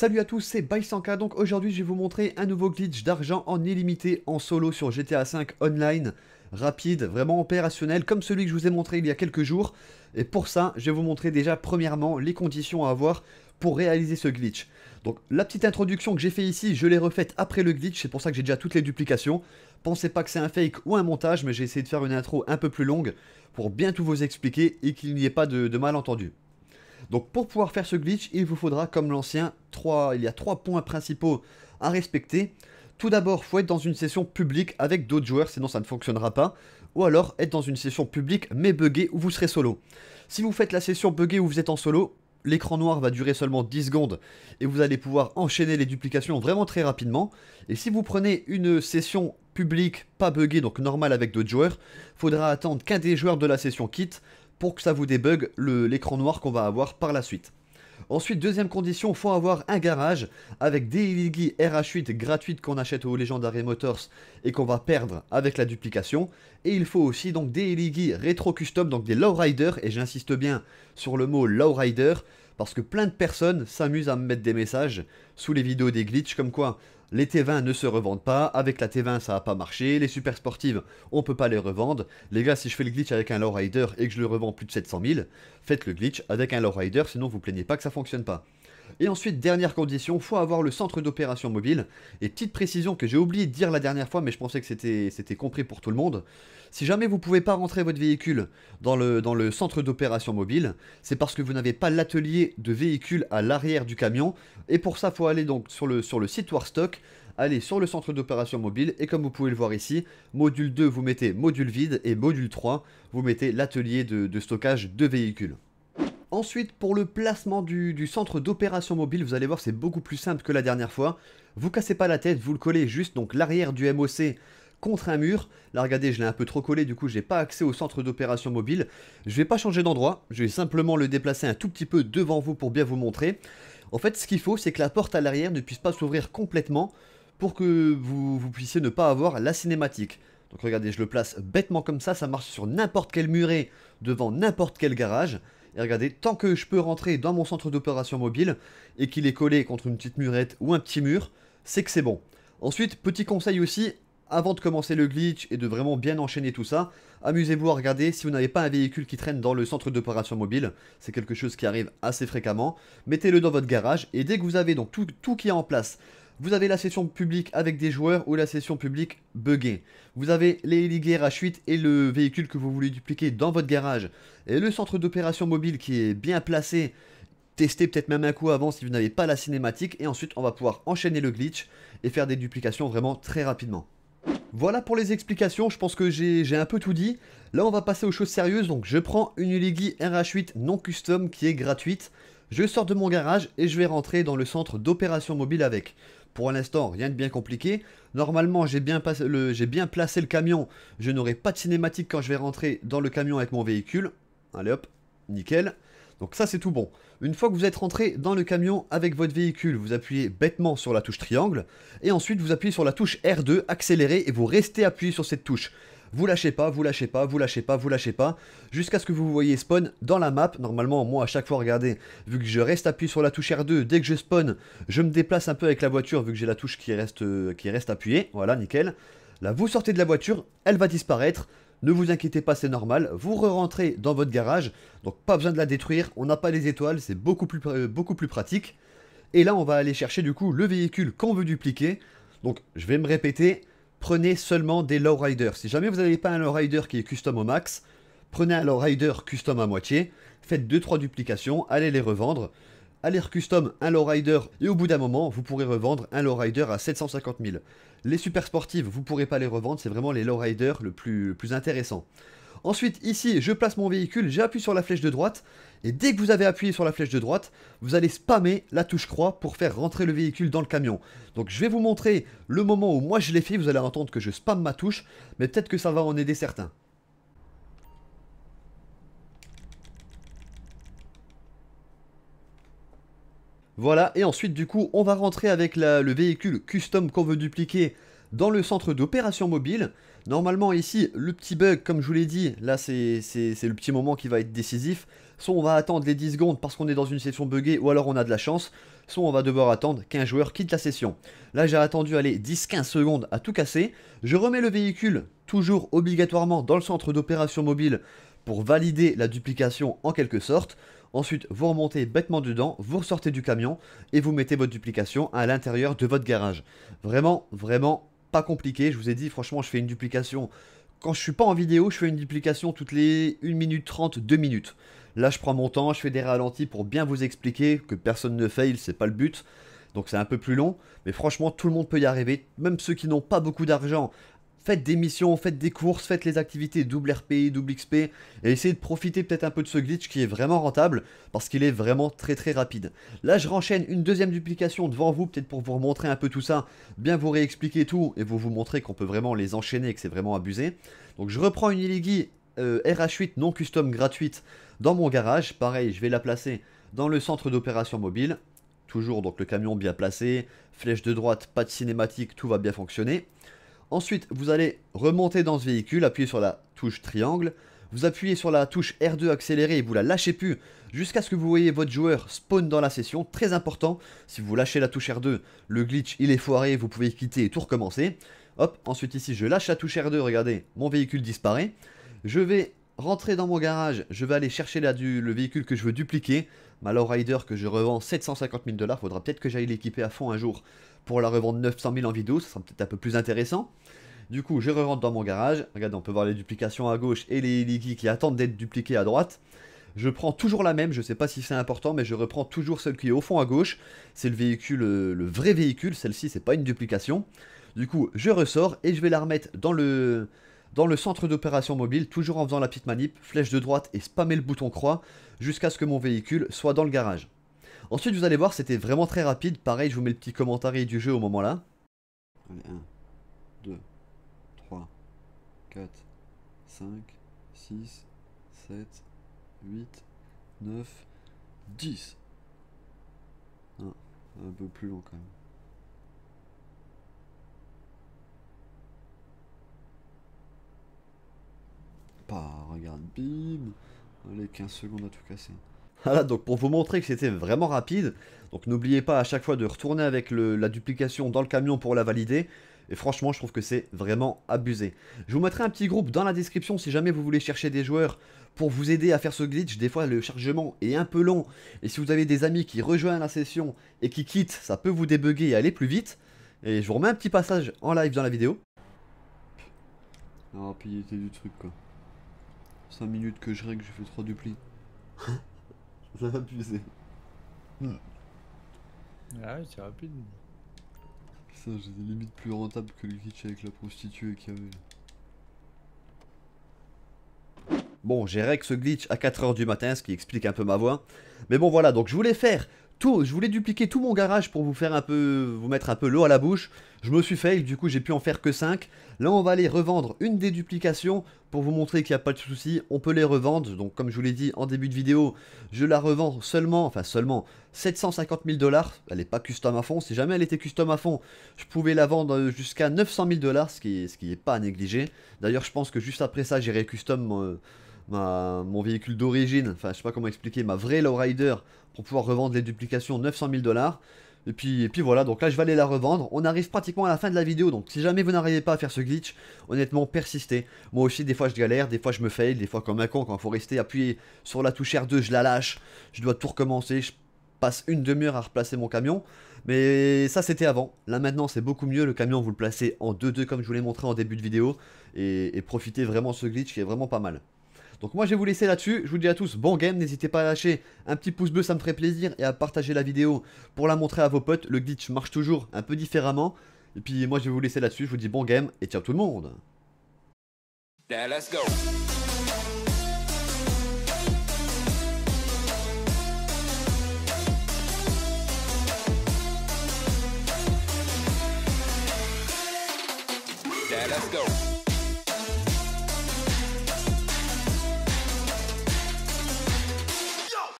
Salut à tous, c'est Baisanka, donc aujourd'hui je vais vous montrer un nouveau glitch d'argent en illimité en solo sur GTA V Online, rapide, vraiment opérationnel, comme celui que je vous ai montré il y a quelques jours. Et pour ça, je vais vous montrer déjà premièrement les conditions à avoir pour réaliser ce glitch. Donc la petite introduction que j'ai fait ici, je l'ai refaite après le glitch, c'est pour ça que j'ai déjà toutes les duplications. Pensez pas que c'est un fake ou un montage, mais j'ai essayé de faire une intro un peu plus longue pour bien tout vous expliquer et qu'il n'y ait pas de, de malentendu. Donc pour pouvoir faire ce glitch, il vous faudra, comme l'ancien, il y a trois points principaux à respecter. Tout d'abord, faut être dans une session publique avec d'autres joueurs, sinon ça ne fonctionnera pas. Ou alors être dans une session publique mais buggée où vous serez solo. Si vous faites la session buggée où vous êtes en solo, l'écran noir va durer seulement 10 secondes et vous allez pouvoir enchaîner les duplications vraiment très rapidement. Et si vous prenez une session publique pas buggée, donc normale avec d'autres joueurs, faudra attendre qu'un des joueurs de la session quitte pour que ça vous débug l'écran noir qu'on va avoir par la suite. Ensuite, deuxième condition, il faut avoir un garage avec des Iligi RH8 gratuites qu'on achète aux Legendary Motors et qu'on va perdre avec la duplication. Et il faut aussi donc des Iligi Retro custom, donc des lowrider, et j'insiste bien sur le mot lowrider, parce que plein de personnes s'amusent à me mettre des messages sous les vidéos des glitches comme quoi les T20 ne se revendent pas, avec la T20 ça a pas marché, les super sportives on peut pas les revendre, les gars si je fais le glitch avec un low rider et que je le revends plus de 700 000, faites le glitch avec un low rider sinon vous plaignez pas que ça fonctionne pas. Et ensuite, dernière condition, faut avoir le centre d'opération mobile. Et petite précision que j'ai oublié de dire la dernière fois, mais je pensais que c'était compris pour tout le monde. Si jamais vous ne pouvez pas rentrer votre véhicule dans le, centre d'opération mobile, c'est parce que vous n'avez pas l'atelier de véhicule à l'arrière du camion. Et pour ça, faut aller donc sur le, site Warstock, aller sur le centre d'opération mobile. Et comme vous pouvez le voir ici, module 2, vous mettez module vide et module 3, vous mettez l'atelier de stockage de véhicules. Ensuite, pour le placement du, centre d'opération mobile, vous allez voir, c'est beaucoup plus simple que la dernière fois. Vous cassez pas la tête, vous le collez juste donc l'arrière du MOC contre un mur. Là, regardez, je l'ai un peu trop collé, du coup, j'ai pas accès au centre d'opération mobile. Je vais pas changer d'endroit, je vais simplement le déplacer un tout petit peu devant vous pour bien vous montrer. En fait, ce qu'il faut, c'est que la porte à l'arrière ne puisse pas s'ouvrir complètement pour que vous, vous, puissiez ne pas avoir la cinématique. Donc regardez, je le place bêtement comme ça, ça marche sur n'importe quel muret devant n'importe quel garage. Et regardez, tant que je peux rentrer dans mon centre d'opération mobile et qu'il est collé contre une petite murette ou un petit mur, c'est que c'est bon. Ensuite, petit conseil aussi, avant de commencer le glitch et de vraiment bien enchaîner tout ça, amusez-vous à regarder si vous n'avez pas un véhicule qui traîne dans le centre d'opération mobile, c'est quelque chose qui arrive assez fréquemment, mettez-le dans votre garage et dès que vous avez donc tout, tout qui est en place, vous avez la session publique avec des joueurs ou la session publique buggée. Vous avez les rh rh 8 et le véhicule que vous voulez dupliquer dans votre garage. Et le centre d'opération mobile qui est bien placé. Testez peut-être même un coup avant si vous n'avez pas la cinématique. Et ensuite, on va pouvoir enchaîner le glitch et faire des duplications vraiment très rapidement. Voilà pour les explications, je pense que j'ai un peu tout dit. Là on va passer aux choses sérieuses, donc je prends une Uligi RH8 non custom qui est gratuite. Je sors de mon garage et je vais rentrer dans le centre d'opération mobile avec. Pour l'instant, rien de bien compliqué. Normalement, j'ai bien, bien, placé le camion. Je n'aurai pas de cinématique quand je vais rentrer dans le camion avec mon véhicule. Allez hop, nickel. Donc ça, c'est tout bon. Une fois que vous êtes rentré dans le camion avec votre véhicule, vous appuyez bêtement sur la touche triangle. Et ensuite, vous appuyez sur la touche R2, accélérer, et vous restez appuyé sur cette touche vous lâchez pas, vous lâchez pas, vous lâchez pas, vous lâchez pas, jusqu'à ce que vous voyez spawn dans la map. Normalement, moi à chaque fois, regardez, vu que je reste appuyé sur la touche R2, dès que je spawn, je me déplace un peu avec la voiture, vu que j'ai la touche qui reste, euh, qui reste appuyée, voilà, nickel. Là, vous sortez de la voiture, elle va disparaître, ne vous inquiétez pas, c'est normal. Vous re-rentrez dans votre garage, donc pas besoin de la détruire. On n'a pas les étoiles, c'est beaucoup plus, euh, beaucoup plus pratique. Et là, on va aller chercher du coup le véhicule qu'on veut dupliquer. Donc, je vais me répéter, prenez seulement des lowriders. Si jamais vous n'avez pas un lowrider qui est custom au max, prenez un lowrider custom à moitié, faites 2-3 duplications, allez les revendre, allez recustom un lowrider et au bout d'un moment, vous pourrez revendre un lowrider à 750 000. Les super sportives, vous ne pourrez pas les revendre, c'est vraiment les lowriders le plus, le plus intéressant. Ensuite, ici, je place mon véhicule, j'appuie sur la flèche de droite. Et dès que vous avez appuyé sur la flèche de droite, vous allez spammer la touche croix pour faire rentrer le véhicule dans le camion. Donc je vais vous montrer le moment où moi je l'ai fait, vous allez entendre que je spamme ma touche, mais peut-être que ça va en aider certains. Voilà, et ensuite du coup, on va rentrer avec le véhicule custom qu'on veut dupliquer dans le centre d'opération mobile. Normalement ici, le petit bug, comme je vous l'ai dit, là c'est le petit moment qui va être décisif. Soit on va attendre les 10 secondes parce qu'on est dans une session buggée ou alors on a de la chance, soit on va devoir attendre qu'un joueur quitte la session. Là j'ai attendu aller 10-15 secondes à tout casser. Je remets le véhicule toujours obligatoirement dans le centre d'opération mobile pour valider la duplication en quelque sorte. Ensuite, vous remontez bêtement dedans, vous ressortez du camion et vous mettez votre duplication à l'intérieur de votre garage. Vraiment, vraiment pas compliqué. Je vous ai dit, franchement, je fais une duplication. Quand je suis pas en vidéo, je fais une duplication toutes les 1 minute 30, 2 minutes. Là, je prends mon temps, je fais des ralentis pour bien vous expliquer que personne ne fail, c'est pas le but. Donc c'est un peu plus long, mais franchement tout le monde peut y arriver, même ceux qui n'ont pas beaucoup d'argent faites des missions, faites des courses, faites les activités double RP, double XP, et essayez de profiter peut-être un peu de ce glitch qui est vraiment rentable, parce qu'il est vraiment très très rapide. Là je renchaîne une deuxième duplication devant vous, peut-être pour vous remontrer un peu tout ça, bien vous réexpliquer tout, et vous vous montrer qu'on peut vraiment les enchaîner et que c'est vraiment abusé. Donc je reprends une illigui euh, RH8 non custom gratuite dans mon garage, pareil je vais la placer dans le centre d'opération mobile, toujours donc le camion bien placé, flèche de droite, pas de cinématique, tout va bien fonctionner. Ensuite, vous allez remonter dans ce véhicule, appuyez sur la touche triangle, vous appuyez sur la touche R2 accélérée et vous la lâchez plus jusqu'à ce que vous voyez votre joueur spawn dans la session, très important, si vous lâchez la touche R2, le glitch il est foiré, vous pouvez quitter et tout recommencer. Hop, ensuite ici je lâche la touche R2, regardez, mon véhicule disparaît. Je vais rentrer dans mon garage, je vais aller chercher le véhicule que je veux dupliquer, ma Rider que je revends 750 000 dollars, faudra peut-être que j'aille l'équiper à fond un jour pour la revendre 900 000 en vidéo, ça sera peut-être un peu plus intéressant. Du coup, je rentre dans mon garage. Regarde, on peut voir les duplications à gauche et les Ligi qui attendent d'être dupliqués à droite. Je prends toujours la même, je ne sais pas si c'est important, mais je reprends toujours celle qui est au fond à gauche. C'est le véhicule, euh, le vrai véhicule, celle-ci, c'est pas une duplication. Du coup, je ressors et je vais la remettre dans le, dans le centre d'opération mobile, toujours en faisant la petite manip, flèche de droite et spammer le bouton croix, jusqu'à ce que mon véhicule soit dans le garage. Ensuite, vous allez voir, c'était vraiment très rapide. Pareil, je vous mets le petit commentaire du jeu au moment là. Allez, 1, 2, 3, 4, 5, 6, 7, 8, 9, 10. un peu plus long quand même. Pas, regarde, bim. Allez, 15 secondes à tout casser. Voilà, ah, donc pour vous montrer que c'était vraiment rapide, donc n'oubliez pas à chaque fois de retourner avec la duplication dans le camion pour la valider. Et franchement, je trouve que c'est vraiment abusé. Je vous mettrai un petit groupe dans la description si jamais vous voulez chercher des joueurs pour vous aider à faire ce glitch. Des fois, le chargement est un peu long. Et si vous avez des amis qui rejoignent la session et qui quittent, ça peut vous débuguer et aller plus vite. Et je vous remets un petit passage en live dans la vidéo. La ah, rapidité du truc, quoi. 5 minutes que je règle, j'ai fait 3 duplis. Hein ça va puiser hmm. Ah c'est rapide. Ça, des limites plus rentables que le glitch avec la prostituée qui avait. Bon, j'ai rec ce glitch à 4h du matin, ce qui explique un peu ma voix. Mais bon, voilà, donc je voulais faire tout, je voulais dupliquer tout mon garage pour vous faire un peu, vous mettre un peu l'eau à la bouche. Je me suis fail, du coup j'ai pu en faire que 5. Là on va aller revendre une des duplications pour vous montrer qu'il n'y a pas de souci, on peut les revendre. Donc comme je vous l'ai dit en début de vidéo, je la revends seulement, enfin seulement 750 000 dollars. Elle n'est pas custom à fond, si jamais elle était custom à fond, je pouvais la vendre jusqu'à 900 000 dollars, ce qui n'est pas à négliger. D'ailleurs je pense que juste après ça j'irai custom... Euh, mon véhicule d'origine, enfin je sais pas comment expliquer, ma vraie Lowrider pour pouvoir revendre les duplications 900 000 dollars. Et puis, et puis voilà, donc là je vais aller la revendre. On arrive pratiquement à la fin de la vidéo, donc si jamais vous n'arrivez pas à faire ce glitch, honnêtement persistez. Moi aussi des fois je galère, des fois je me fail, des fois comme un con, quand il faut rester appuyé sur la touche R2, je la lâche, je dois tout recommencer, je passe une demi-heure à replacer mon camion. Mais ça c'était avant, là maintenant c'est beaucoup mieux, le camion vous le placez en 2-2 comme je vous l'ai montré en début de vidéo, et, et profitez vraiment de ce glitch qui est vraiment pas mal. Donc moi je vais vous laisser là-dessus, je vous dis à tous bon game, n'hésitez pas à lâcher un petit pouce bleu, ça me ferait plaisir, et à partager la vidéo pour la montrer à vos potes, le glitch marche toujours un peu différemment, et puis moi je vais vous laisser là-dessus, je vous dis bon game, et ciao tout le monde let's go. let's go.